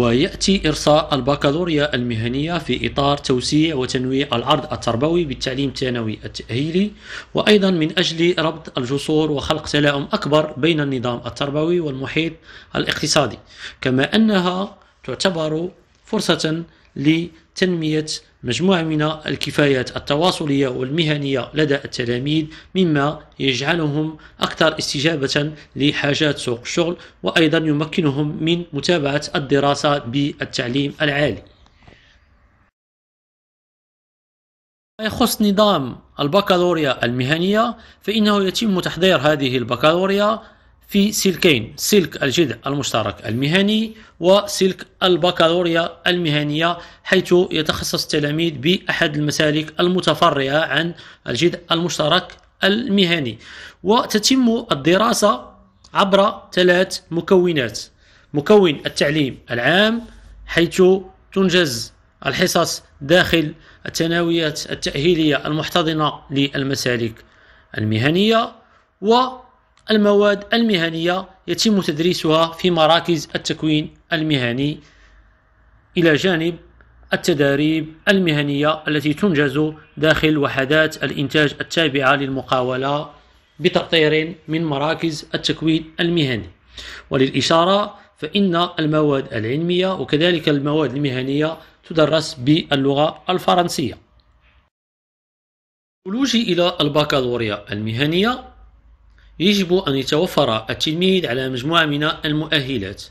ويأتي إرساء البكالوريا المهنية في إطار توسيع وتنويع العرض التربوي بالتعليم الثانوي التأهيلي وأيضا من أجل ربط الجسور وخلق تلاؤم أكبر بين النظام التربوي والمحيط الاقتصادي كما أنها تعتبر فرصة لتنمية مجموعة من الكفايات التواصلية والمهنية لدى التلاميذ مما يجعلهم أكثر استجابة لحاجات سوق الشغل وأيضا يمكنهم من متابعة الدراسة بالتعليم العالي يخص نظام البكالوريا المهنية فإنه يتم تحضير هذه البكالوريا في سلكين سلك الجذع المشترك المهني وسلك البكالوريا المهنية حيث يتخصص التلاميذ بأحد المسالك المتفرعة عن الجذع المشترك المهني وتتم الدراسة عبر ثلاث مكونات مكون التعليم العام حيث تنجز الحصص داخل الثانويات التأهيلية المحتضنة للمسالك المهنية و المواد المهنية يتم تدريسها في مراكز التكوين المهني إلى جانب التداريب المهنية التي تنجز داخل وحدات الإنتاج التابعة للمقاولة بتأطير من مراكز التكوين المهني وللإشارة فإن المواد العلمية وكذلك المواد المهنية تدرس باللغة الفرنسية ولوجي إلى البكالوريا المهنية يجب أن يتوفر التلميذ على مجموعة من المؤهلات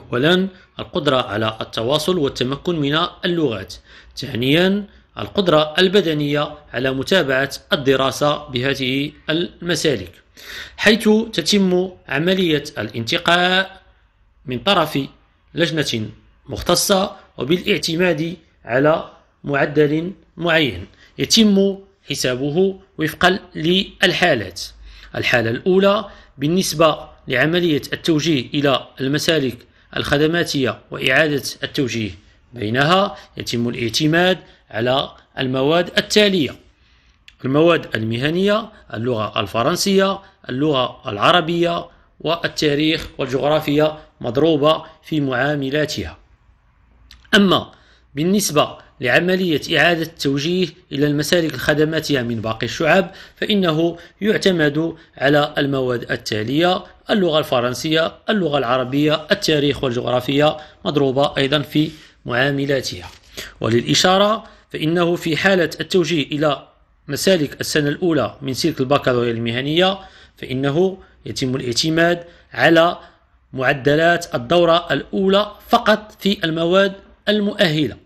أولا القدرة على التواصل والتمكن من اللغات ثانيا القدرة البدنية على متابعة الدراسة بهذه المسالك حيث تتم عملية الانتقاء من طرف لجنة مختصة وبالاعتماد على معدل معين يتم حسابه وفقا للحالات الحالة الأولى بالنسبة لعملية التوجيه إلى المسالك الخدماتية وإعادة التوجيه بينها يتم الاعتماد على المواد التالية المواد المهنية اللغة الفرنسية اللغة العربية والتاريخ والجغرافيا مضروبة في معاملاتها أما بالنسبة لعملية إعادة التوجيه إلى المسالك الخدماتية من باقي الشعب فإنه يعتمد على المواد التالية اللغة الفرنسية اللغة العربية التاريخ والجغرافية مضروبة أيضا في معاملاتها وللإشارة فإنه في حالة التوجيه إلى مسالك السنة الأولى من سلك البكالوريا المهنية فإنه يتم الاعتماد على معدلات الدورة الأولى فقط في المواد المؤهلة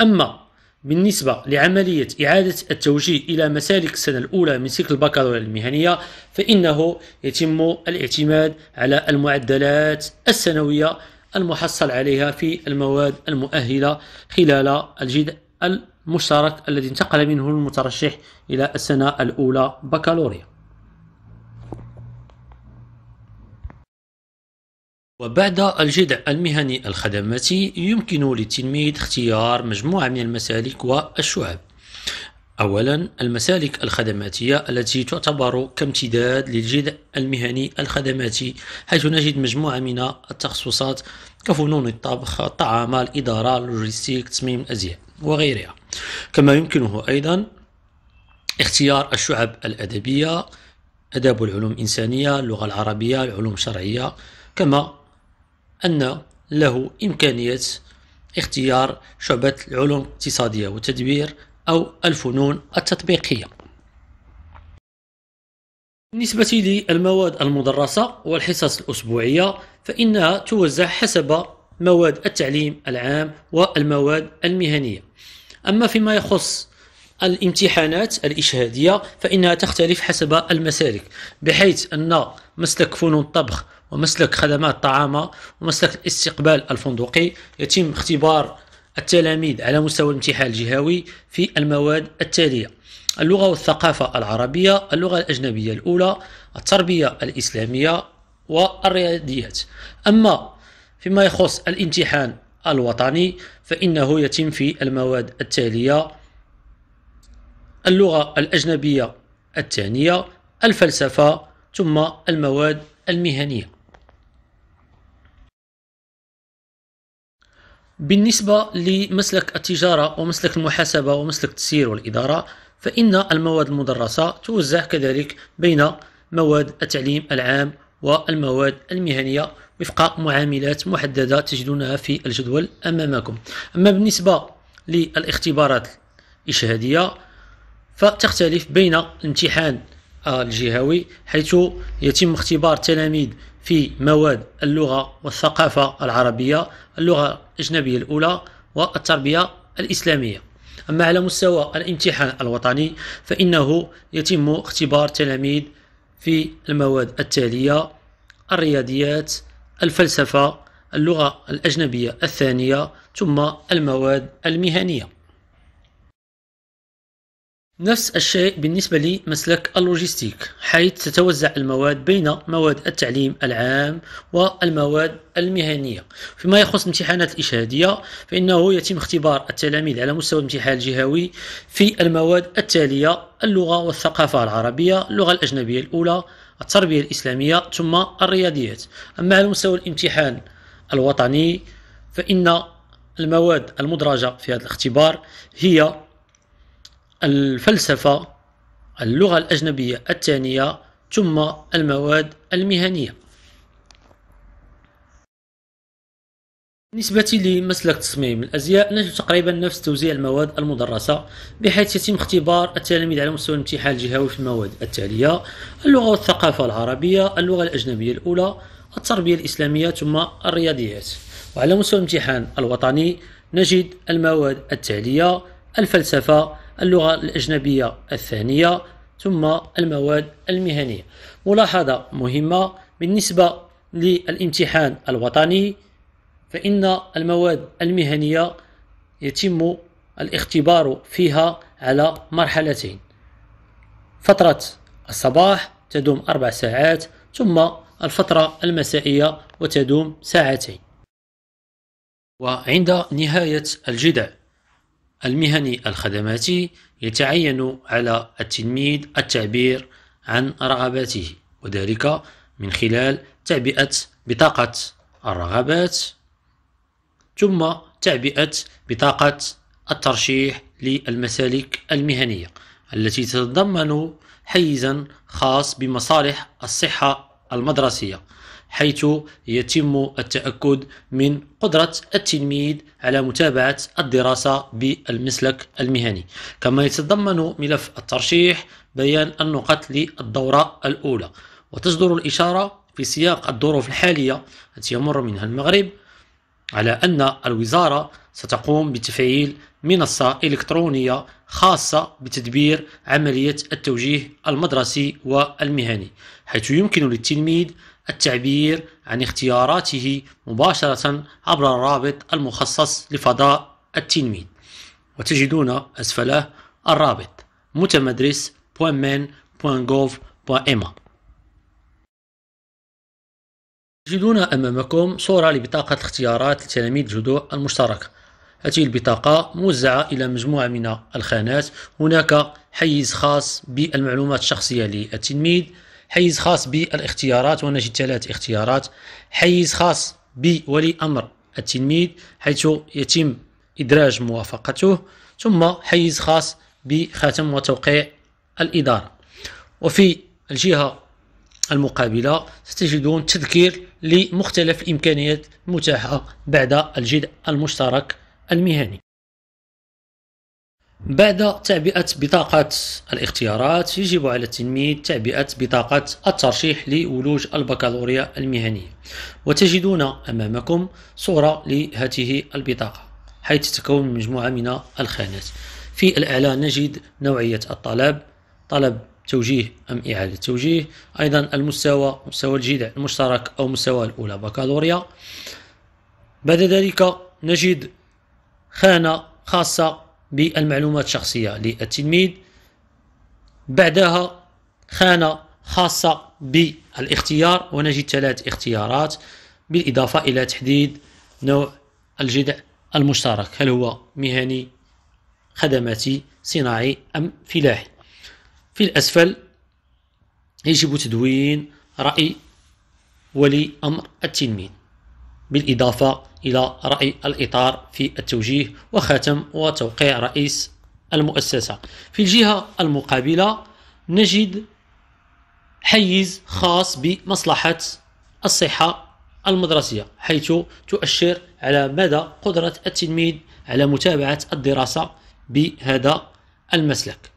أما بالنسبة لعملية إعادة التوجيه إلى مسالك السنة الأولى من سلك البكالوريا المهنية فإنه يتم الاعتماد على المعدلات السنوية المحصل عليها في المواد المؤهلة خلال الجد المشترك الذي انتقل منه المترشح إلى السنة الأولى بكالوريا وبعد الجذع المهني الخدماتي يمكن للتلميذ اختيار مجموعة من المسالك والشعب أولا المسالك الخدماتية التي تعتبر كامتداد للجذع المهني الخدماتي حيث نجد مجموعة من التخصصات كفنون الطبخ الطعام الإدارة اللوجستيك تصميم الأزياء وغيرها كما يمكنه أيضا اختيار الشعب الأدبية أداب العلوم الإنسانية اللغة العربية العلوم الشرعية كما أن له إمكانية اختيار شعبة العلوم الاقتصادية والتدبير أو الفنون التطبيقية بالنسبة للمواد المدرسة والحصص الأسبوعية فإنها توزع حسب مواد التعليم العام والمواد المهنية أما فيما يخص الامتحانات الإشهادية فإنها تختلف حسب المسالك بحيث أن مسلك فنون الطبخ ومسلك خدمات طعامة ومسلك الاستقبال الفندقي يتم اختبار التلاميذ على مستوى الامتحان الجهوي في المواد التالية اللغة والثقافة العربية اللغة الأجنبية الأولى التربية الإسلامية والرياضيات أما فيما يخص الامتحان الوطني فإنه يتم في المواد التالية اللغة الأجنبية الثانية الفلسفة ثم المواد المهنية بالنسبة لمسلك التجارة ومسلك المحاسبة ومسلك التسيير والإدارة فإن المواد المدرسة توزع كذلك بين مواد التعليم العام والمواد المهنية وفق معاملات محددة تجدونها في الجدول أمامكم أما بالنسبة للاختبارات الإشهادية فتختلف بين الامتحان آه، الجهوي حيث يتم اختبار تلاميذ في مواد اللغة والثقافة العربية اللغة الأجنبية الأولى والتربية الإسلامية أما على مستوى الامتحان الوطني فإنه يتم اختبار تلاميذ في المواد التالية الرياضيات الفلسفة اللغة الأجنبية الثانية ثم المواد المهنية نفس الشيء بالنسبة لمسلك اللوجستيك حيث تتوزع المواد بين مواد التعليم العام والمواد المهنية فيما يخص الامتحانات الإشهادية فإنه يتم اختبار التلاميذ على مستوى الامتحان الجهوي في المواد التالية اللغة والثقافة العربية اللغة الأجنبية الأولى التربية الإسلامية ثم الرياضيات أما على مستوى الامتحان الوطني فإن المواد المدرجة في هذا الاختبار هي الفلسفة اللغة الأجنبية الثانية ثم المواد المهنية بالنسبة لمسلك تصميم الأزياء نجد تقريبا نفس توزيع المواد المدرسة بحيث يتم اختبار التلاميذ على مستوى الامتحان الجهوي في المواد التالية اللغة والثقافة العربية اللغة الأجنبية الأولى التربية الإسلامية ثم الرياضيات وعلى مستوى الامتحان الوطني نجد المواد التالية الفلسفة اللغة الأجنبية الثانية ثم المواد المهنية ملاحظة مهمة بالنسبة للامتحان الوطني فإن المواد المهنية يتم الاختبار فيها على مرحلتين فترة الصباح تدوم أربع ساعات ثم الفترة المسائية وتدوم ساعتين وعند نهاية الجدع المهني الخدماتي يتعين على التلميذ التعبير عن رغباته وذلك من خلال تعبئة بطاقة الرغبات ثم تعبئة بطاقة الترشيح للمسالك المهنية التي تتضمن حيزا خاص بمصالح الصحة المدرسية حيث يتم التأكد من قدرة التلميذ على متابعة الدراسة بالمسلك المهني كما يتضمن ملف الترشيح بيان النقط للدورة الأولى وتصدر الإشارة في سياق الظروف الحالية التي يمر منها المغرب على أن الوزارة ستقوم بتفعيل منصة إلكترونية خاصة بتدبير عملية التوجيه المدرسي والمهني حيث يمكن للتلميذ التعبير عن اختياراته مباشرة عبر الرابط المخصص لفضاء التلميذ وتجدون أسفله الرابط متمدرس.من.gov.ma تجدون أمامكم صورة لبطاقة اختيارات لتلاميذ جدوء المشتركة هذه البطاقة موزعة إلى مجموعة من الخانات هناك حيز خاص بالمعلومات الشخصية للتلميذ حيز خاص بالاختيارات ونجد ثلاث اختيارات حيز خاص بولي امر التلميذ حيث يتم ادراج موافقته ثم حيز خاص بخاتم وتوقيع الاداره وفي الجهه المقابله ستجدون تذكير لمختلف الامكانيات المتاحه بعد الجد المشترك المهني بعد تعبئة بطاقة الاختيارات يجب على التلميذ تعبئة بطاقة الترشيح لولوج البكالوريا المهنية وتجدون أمامكم صورة لهذه البطاقة حيث تتكون من مجموعة من الخانات في الأعلى نجد نوعية الطلب طلب توجيه أم إعادة توجيه أيضا المستوى مستوى الجذع المشترك أو مستوى الأولى بكالوريا بعد ذلك نجد خانة خاصة بالمعلومات الشخصية للتلميذ بعدها خانة خاصة بالاختيار ونجد ثلاث اختيارات بالإضافة إلى تحديد نوع الجذع المشترك هل هو مهني خدماتي صناعي أم فلاحي في الأسفل يجب تدوين رأي ولي أمر التلميذ بالإضافة إلى رأي الإطار في التوجيه وخاتم وتوقيع رئيس المؤسسة في الجهة المقابلة نجد حيز خاص بمصلحة الصحة المدرسية حيث تؤشر على مدى قدرة التلميذ على متابعة الدراسة بهذا المسلك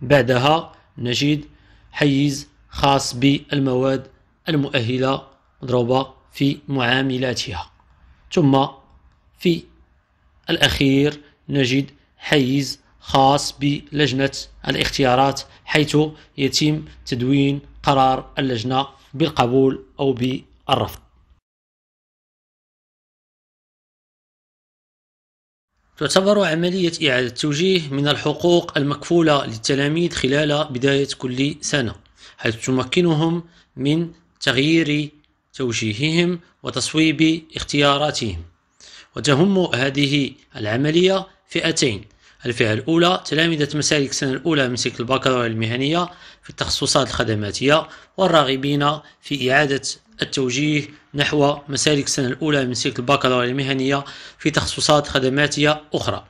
بعدها نجد حيز خاص بالمواد المؤهلة مضروبة في معاملاتها ثم في الأخير نجد حيز خاص بلجنة الاختيارات حيث يتم تدوين قرار اللجنة بالقبول أو بالرفض تعتبر عملية إعادة التوجيه من الحقوق المكفولة للتلاميذ خلال بداية كل سنة حيث تمكنهم من تغيير توجيههم وتصويب اختياراتهم وتهم هذه العملية فئتين الفئة الأولى تلامذة مسالك السنة الأولى من سلك البكالوريا المهنية في التخصصات الخدماتية والراغبين في إعادة التوجيه نحو مسالك السنة الأولى من سلك البكالوريا المهنية في تخصصات خدماتية أخرى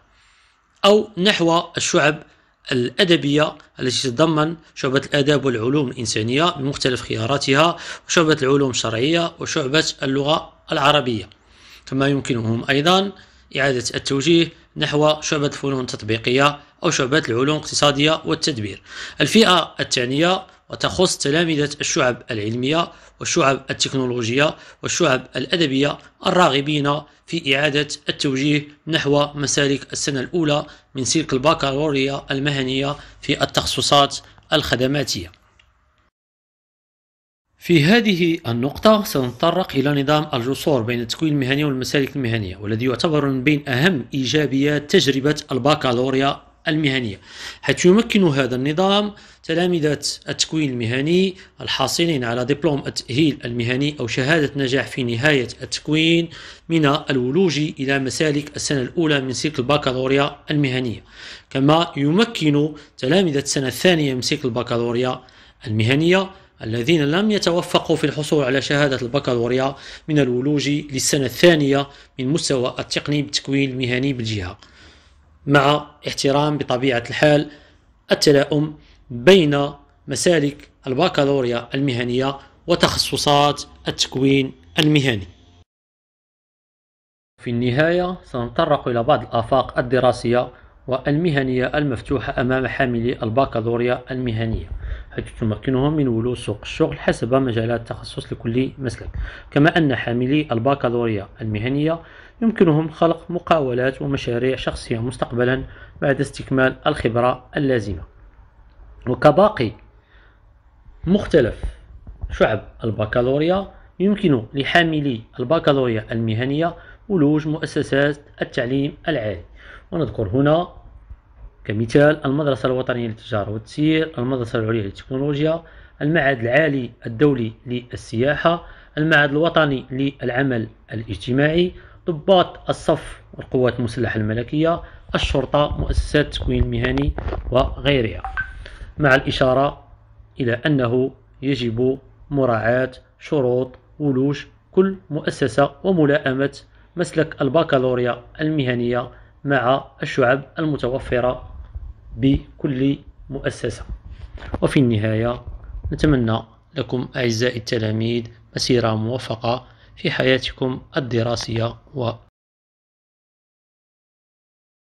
أو نحو الشعب الأدبية التي تتضمن شعبة الآداب والعلوم الإنسانية بمختلف خياراتها وشعبة العلوم الشرعية وشعبة اللغة العربية كما يمكنهم أيضا إعادة التوجيه نحو شعبة الفنون التطبيقية أو شعبة العلوم الاقتصادية والتدبير الفئة الثانية وتخص تلامذة الشعب العلمية والشعب التكنولوجية والشعب الأدبية الراغبين في إعادة التوجيه نحو مسالك السنة الأولى من سلك الباكالوريا المهنية في التخصصات الخدماتية في هذه النقطة سنتطرق إلى نظام الجسور بين التكوين المهني والمسالك المهنية والذي يعتبر من بين أهم إيجابيات تجربة الباكالوريا المهنية حيث يمكن هذا النظام تلامذة التكوين المهني الحاصلين على دبلوم التأهيل المهني أو شهادة نجاح في نهاية التكوين من الولوج إلى مسالك السنة الأولى من سلك البكالوريا المهنية كما يمكن تلامذة السنة الثانية من سلك البكالوريا المهنية الذين لم يتوفقوا في الحصول على شهادة البكالوريا من الولوج للسنة الثانية من مستوى التقني بالتكوين المهني بالجهة مع احترام بطبيعة الحال التلاؤم بين مسالك البكالوريا المهنية وتخصصات التكوين المهني في النهاية سنتطرق إلى بعض الآفاق الدراسية والمهنية المفتوحة أمام حاملي البكالوريا المهنية حيث تمكنهم من ولوج سوق الشغل حسب مجالات التخصص لكل مسلك كما أن حاملي البكالوريا المهنية يمكنهم خلق مقاولات ومشاريع شخصية مستقبلا بعد استكمال الخبرة اللازمة وكباقي مختلف شعب البكالوريا يمكن لحاملي البكالوريا المهنية ولوج مؤسسات التعليم العالي ونذكر هنا كمثال المدرسة الوطنية للتجارة والتسيير المدرسة العليا للتكنولوجيا المعهد العالي الدولي للسياحة المعهد الوطني للعمل الاجتماعي ضباط الصف والقوات المسلحة الملكية الشرطة مؤسسات التكوين المهني وغيرها مع الإشارة إلى أنه يجب مراعاة شروط ولوج كل مؤسسة وملائمة مسلك البكالوريا المهنية مع الشعب المتوفرة بكل مؤسسة وفي النهاية نتمنى لكم أعزائي التلاميذ مسيرة موفقة في حياتكم الدراسية و